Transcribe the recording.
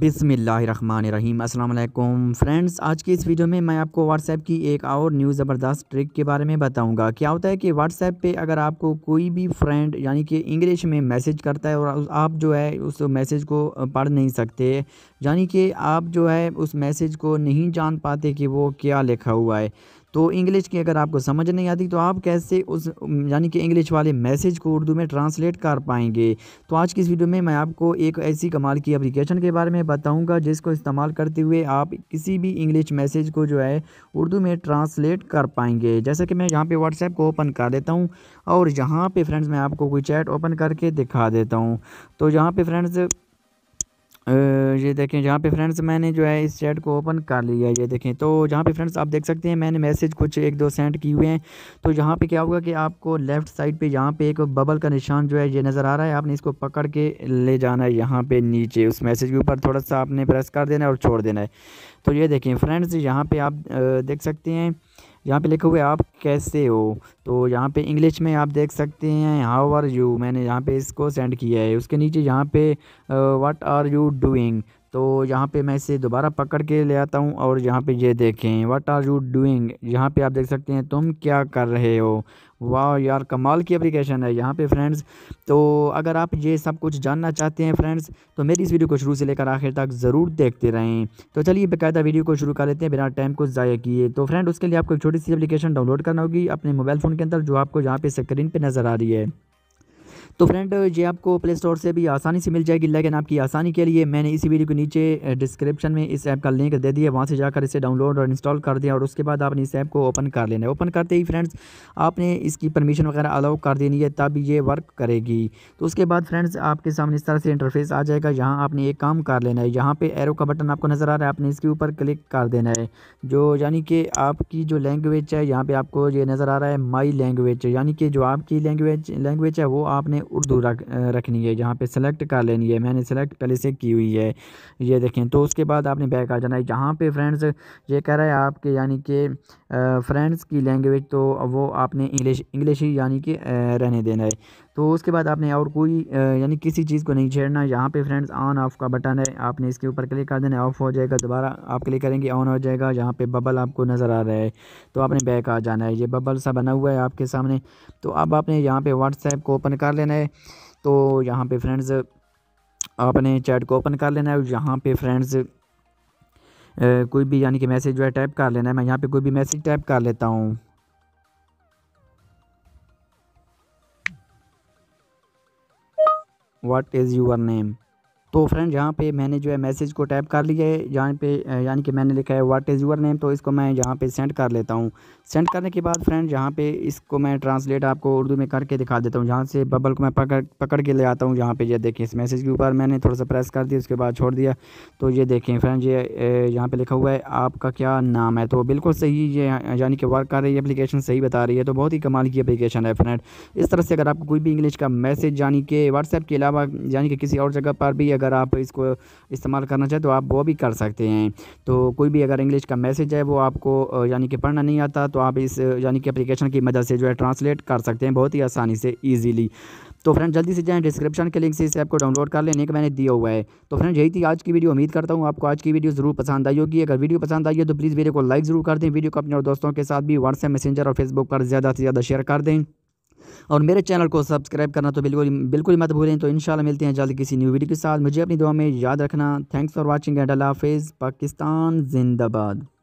बिसमीम् अल्लाम फ्रेंड्स आज की इस वीडियो में मैं आपको व्हाट्सएप की एक और न्यू ज़बरदस्त ट्रिक के बारे में बताऊंगा क्या होता है कि व्हाट्सएप पे अगर आपको कोई भी फ्रेंड यानी कि इंग्लिश में मैसेज करता है और आप जो है उस मैसेज को पढ़ नहीं सकते यानी कि आप जो है उस मैसेज को नहीं जान पाते कि वो क्या लिखा हुआ है तो इंग्लिश की अगर आपको समझ नहीं आती तो आप कैसे उस यानी कि इंग्लिश वाले मैसेज को उर्दू में ट्रांसलेट कर पाएंगे तो आज की इस वीडियो में मैं आपको एक ऐसी कमाल की अप्लीकेशन के बारे में बताऊँगा जिसको इस्तेमाल करते हुए आप किसी भी इंग्लिश मैसेज को जो है उर्दू में ट्रांसलेट कर पाएंगे जैसे कि मैं यहाँ पर व्हाट्सएप को ओपन कर देता हूँ और यहाँ पर फ्रेंड्स मैं आपको कोई चैट ओपन करके दिखा देता हूँ तो यहाँ पर फ्रेंड्स ये देखें जहाँ पे फ्रेंड्स मैंने जो है इस चैट को ओपन कर लिया है ये देखें तो जहाँ पे फ्रेंड्स आप देख सकते हैं मैंने मैसेज कुछ एक दो सेंड किए हुए हैं तो यहाँ पे क्या होगा कि आपको लेफ़्ट साइड पे यहाँ पे एक बबल का निशान जो है ये नज़र आ रहा है आपने इसको पकड़ के ले जाना है यहाँ पे नीचे उस मैसेज के ऊपर थोड़ा सा आपने प्रेस कर देना है और छोड़ देना है तो ये देखें फ्रेंड्स यहाँ पर आप देख सकते हैं यहाँ पे लिखा हुआ है आप कैसे हो तो यहाँ पे इंग्लिश में आप देख सकते हैं हाउ आर यू मैंने यहाँ पे इसको सेंड किया है उसके नीचे यहाँ पे वाट आर यू डूइंग तो यहाँ पे मैं इसे दोबारा पकड़ के ले आता हूँ और यहाँ पे ये देखें व्हाट आर यू डूइंग यहाँ पे आप देख सकते हैं तुम क्या कर रहे हो वाह यार कमाल की एप्लीकेशन है यहाँ पे फ्रेंड्स तो अगर आप ये सब कुछ जानना चाहते हैं फ्रेंड्स तो मेरी इस वीडियो को शुरू से लेकर आखिर तक ज़रूर देखते रहें तो चलिए बेकायदा वीडियो को शुरू कर लेते हैं बिना टाइम को ज़ाया किए तो फ्रेंड उसके लिए आपको एक छोटी सी एप्लीकेशन डाउनलोड करना होगी अपने मोबाइल फ़ोन के अंदर जो आपको यहाँ पे स्क्रीन पर नज़र आ रही है तो फ्रेंड ये आपको प्ले स्टोर से भी आसानी से मिल जाएगी लेकिन आपकी आसानी के लिए मैंने इसी वीडियो के नीचे डिस्क्रिप्शन में इस ऐप का लिंक दे दिया वहाँ से जाकर इसे डाउनलोड और इंस्टॉल कर दिया और उसके बाद आपने इस ऐप को ओपन कर लेना है ओपन करते ही फ्रेंड्स आपने इसकी परमिशन वगैरह अलाउ कर देनी है तब ये वर्क करेगी तो उसके बाद फ्रेंड्स आपके सामने इस तरह से इंटरफेस आ जाएगा यहाँ आपने एक काम कर लेना है यहाँ पर एरो का बटन आपको नज़र आ रहा है आपने इसके ऊपर क्लिक कर देना है जो यानी कि आपकी जो लैंग्वेज है यहाँ पर आपको ये नज़र आ रहा है माई लैंग्वेज यानी कि जो आपकी लैंग्वेज लैंग्वेज है वो आपने उर्दू रख रखनी है यहाँ पे सेलेक्ट कर लेनी है मैंने सेलेक्ट पहले से की हुई है ये देखें तो उसके बाद आपने बैक आ जाना है जहाँ पे फ्रेंड्स ये कह रहा है आपके यानी कि फ्रेंड्स की लैंग्वेज तो वो आपने इंग्लिश इंग्लिश ही यानी कि रहने देना है तो उसके बाद आपने और कोई यानी किसी चीज़ को नहीं छेड़ना यहाँ पे फ्रेंड्स ऑन ऑफ का बटन है आपने इसके ऊपर क्लिक कर देना ऑफ हो जाएगा दोबारा आप क्लिक करेंगे ऑन हो जाएगा यहाँ पे बबल आपको नज़र आ रहा है तो आपने बैक आ जाना है ये बबल सा बना हुआ है आपके सामने तो अब आपने यहाँ पर व्हाट्सएप को ओपन कर लेना है तो यहाँ पर फ्रेंड्स आपने चैट को ओपन कर लेना है और यहाँ पर फ्रेंड्स कोई भी यानी कि मैसेज जो है टाइप कर लेना है मैं यहाँ पर कोई भी मैसेज टाइप कर लेता हूँ what is your name तो फ्रेंड यहाँ पे मैंने जो है मैसेज को टाइप कर लिया है यहाँ पे यानी कि मैंने लिखा है व्हाट इज़ यूर नेम तो इसको मैं यहाँ पे सेंड कर लेता हूँ सेंड करने के बाद फ्रेंड यहाँ पे इसको मैं ट्रांसलेट आपको उर्दू में करके दिखा देता हूँ जहाँ से बबल को मैं पकड़ पकड़ के ले आता हूँ जहाँ पे ये देखें इस मैसेज के ऊपर मैंने थोड़ा सा प्रेस कर दिया उसके बाद छोड़ दिया तो ये देखें फ्रेंड ये यहाँ पर लिखा हुआ है आपका क्या नाम है तो बिल्कुल सही ये यानी कि वर्क कर रही है अपलीकेशन सही बता रही है तो बहुत ही कमाल की अपलीकेशन है फ्रेंड इस तरह से अगर आपको कोई भी इंग्लिश का मैसेज यानी कि व्हाट्सएप के अलावा यानी कि किसी और जगह पर भी अगर अगर आप इसको इस्तेमाल करना चाहें तो आप वो भी कर सकते हैं तो कोई भी अगर इंग्लिश का मैसेज है वो आपको यानी कि पढ़ना नहीं आता तो आप इस यानी कि अप्लीकेशन की मदद से जो है ट्रांसलेट कर सकते हैं बहुत ही आसानी से ईजीली तो फ्रेंड जल्दी से जाएँ डिस्क्रिप्शन के लिंक से इस ऐप को डाउनलोड कर लेने का मैंने दिया हुआ है तो फ्रेंड यही थी आज की वीडियो उम्मीद करता हूँ आपको आज की वीडियो ज़रूर पसंद आई होगी अगर वीडियो पसंद आई है तो प्लीज़ वीडियो को लाइक ज़रूर कर दें वीडियो को अपने और दोस्तों के साथ भी व्हाट्सएप मैसेंजर और फेसबुक पर ज़्यादा से ज़्यादा शेयर कर दें और मेरे चैनल को सब्सक्राइब करना तो बिल्कुल बिल्कुल मत भूलें तो इन मिलते हैं जल्द किसी न्यू वीडियो के साथ मुझे अपनी दुआ में याद रखना thanks for watching and Allah हाफिज़ पाकिस्तान जिंदाबाद